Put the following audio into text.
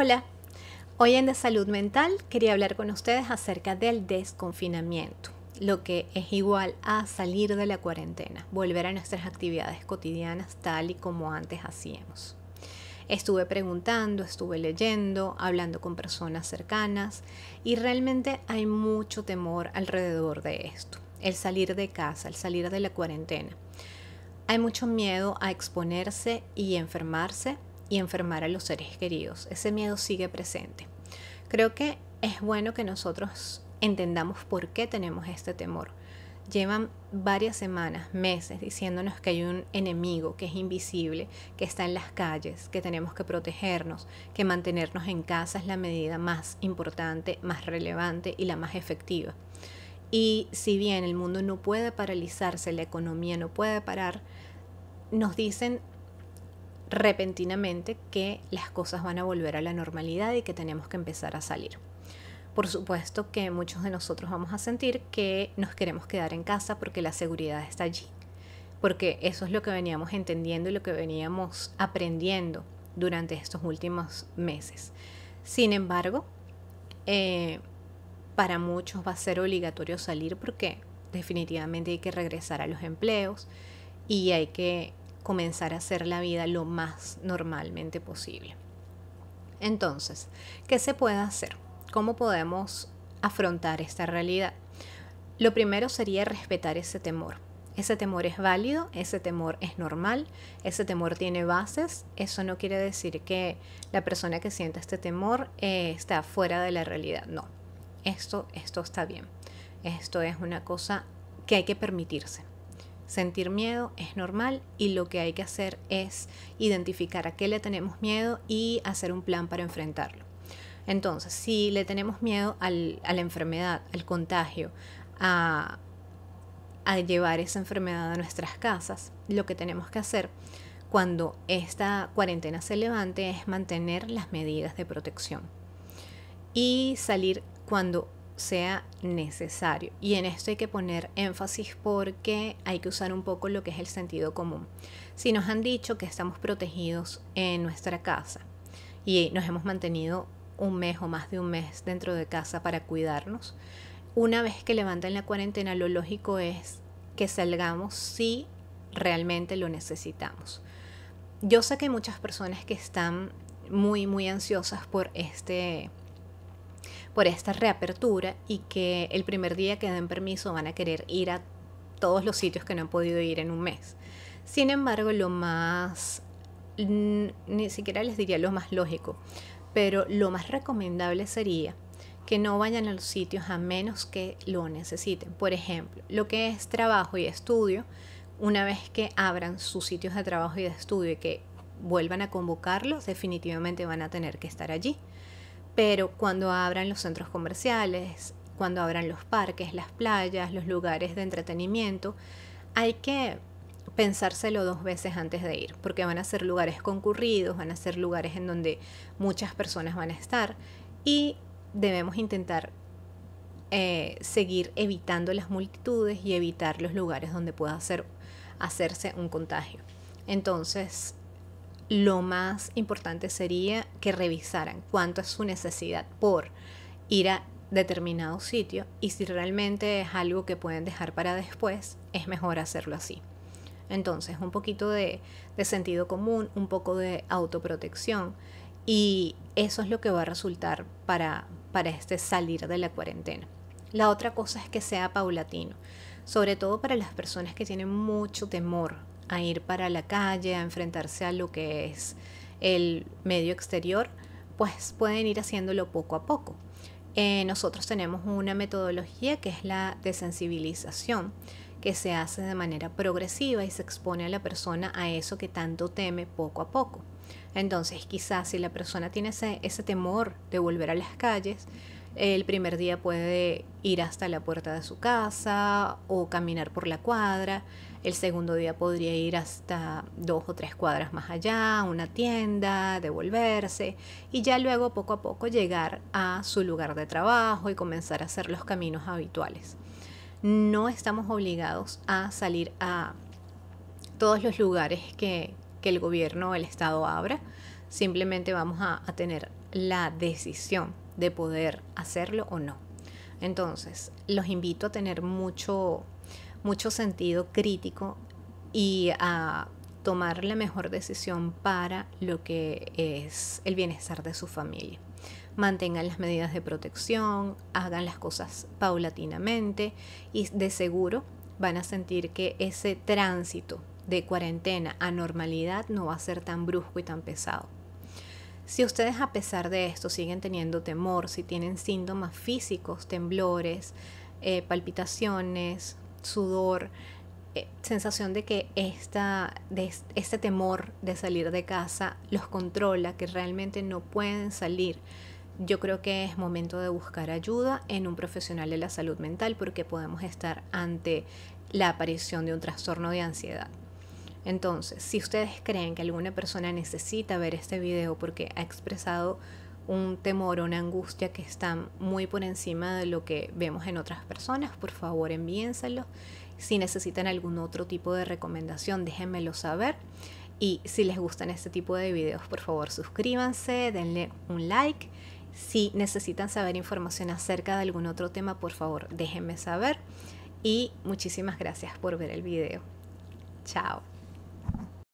Hola, hoy en De Salud Mental quería hablar con ustedes acerca del desconfinamiento, lo que es igual a salir de la cuarentena, volver a nuestras actividades cotidianas tal y como antes hacíamos. Estuve preguntando, estuve leyendo, hablando con personas cercanas y realmente hay mucho temor alrededor de esto, el salir de casa, el salir de la cuarentena. Hay mucho miedo a exponerse y enfermarse y enfermar a los seres queridos. Ese miedo sigue presente. Creo que es bueno que nosotros entendamos por qué tenemos este temor. Llevan varias semanas, meses, diciéndonos que hay un enemigo que es invisible, que está en las calles, que tenemos que protegernos, que mantenernos en casa es la medida más importante, más relevante y la más efectiva. Y si bien el mundo no puede paralizarse, la economía no puede parar, nos dicen repentinamente que las cosas van a volver a la normalidad y que tenemos que empezar a salir. Por supuesto que muchos de nosotros vamos a sentir que nos queremos quedar en casa porque la seguridad está allí, porque eso es lo que veníamos entendiendo y lo que veníamos aprendiendo durante estos últimos meses. Sin embargo, eh, para muchos va a ser obligatorio salir porque definitivamente hay que regresar a los empleos y hay que comenzar a hacer la vida lo más normalmente posible. Entonces, ¿qué se puede hacer? ¿Cómo podemos afrontar esta realidad? Lo primero sería respetar ese temor. Ese temor es válido, ese temor es normal, ese temor tiene bases. Eso no quiere decir que la persona que sienta este temor eh, está fuera de la realidad. No, esto, esto está bien. Esto es una cosa que hay que permitirse. Sentir miedo es normal y lo que hay que hacer es identificar a qué le tenemos miedo y hacer un plan para enfrentarlo. Entonces, si le tenemos miedo a la enfermedad, al contagio, a, a llevar esa enfermedad a nuestras casas, lo que tenemos que hacer cuando esta cuarentena se levante es mantener las medidas de protección y salir cuando sea necesario. Y en esto hay que poner énfasis porque hay que usar un poco lo que es el sentido común. Si nos han dicho que estamos protegidos en nuestra casa y nos hemos mantenido un mes o más de un mes dentro de casa para cuidarnos, una vez que levantan la cuarentena lo lógico es que salgamos si realmente lo necesitamos. Yo sé que muchas personas que están muy, muy ansiosas por este por esta reapertura y que el primer día que den permiso van a querer ir a todos los sitios que no han podido ir en un mes. Sin embargo, lo más, ni siquiera les diría lo más lógico, pero lo más recomendable sería que no vayan a los sitios a menos que lo necesiten. Por ejemplo, lo que es trabajo y estudio, una vez que abran sus sitios de trabajo y de estudio y que vuelvan a convocarlos, definitivamente van a tener que estar allí pero cuando abran los centros comerciales, cuando abran los parques, las playas, los lugares de entretenimiento, hay que pensárselo dos veces antes de ir, porque van a ser lugares concurridos, van a ser lugares en donde muchas personas van a estar y debemos intentar eh, seguir evitando las multitudes y evitar los lugares donde pueda hacer, hacerse un contagio. Entonces, lo más importante sería que revisaran cuánto es su necesidad por ir a determinado sitio y si realmente es algo que pueden dejar para después, es mejor hacerlo así. Entonces, un poquito de, sentido común, un poco de autoprotección y eso es lo que va a resultar para, para este salir de la cuarentena. La otra cosa es que sea paulatino, sobre todo para las personas que tienen mucho temor a ir para la calle, a enfrentarse a lo que es el medio exterior, pues pueden ir haciéndolo poco a poco. Eh, nosotros tenemos una metodología que es la desensibilización, que se hace de manera progresiva y se expone a la persona a eso que tanto teme poco a poco. Entonces, quizás si la persona tiene ese temor de volver a las calles, el primer día puede ir hasta la puerta de su casa o caminar por la cuadra. El segundo día podría ir hasta dos o tres cuadras más allá, una tienda, devolverse y ya luego poco a poco llegar a su lugar de trabajo y comenzar a hacer los caminos habituales. No estamos obligados a salir a todos los lugares que, el gobierno o el Estado abra, simplemente vamos a tener la decisión de poder hacerlo o no. Entonces, los invito a tener mucho, mucho sentido crítico y a tomar la mejor decisión para lo que es el bienestar de su familia. Mantengan las medidas de protección, hagan las cosas paulatinamente y de seguro van a sentir que ese tránsito de cuarentena a normalidad no va a ser tan brusco y tan pesado. Si ustedes a pesar de esto siguen teniendo temor, si tienen síntomas físicos, temblores, eh, palpitaciones, sudor, eh, sensación de que esta, este temor de salir de casa los controla, que realmente no pueden salir, yo creo que es momento de buscar ayuda en un profesional de la salud mental porque podemos estar ante la aparición de un trastorno de ansiedad. Entonces, si ustedes creen que alguna persona necesita ver este video porque ha expresado un temor o una angustia que está muy por encima de lo que vemos en otras personas, por favor envíenselos. Si necesitan algún otro tipo de recomendación, déjenmelo saber. Y si les gustan este tipo de videos, por favor suscríbanse, denle un like. Si necesitan saber información acerca de algún otro tema, por favor déjenme saber. Y muchísimas gracias por ver el video. Chao.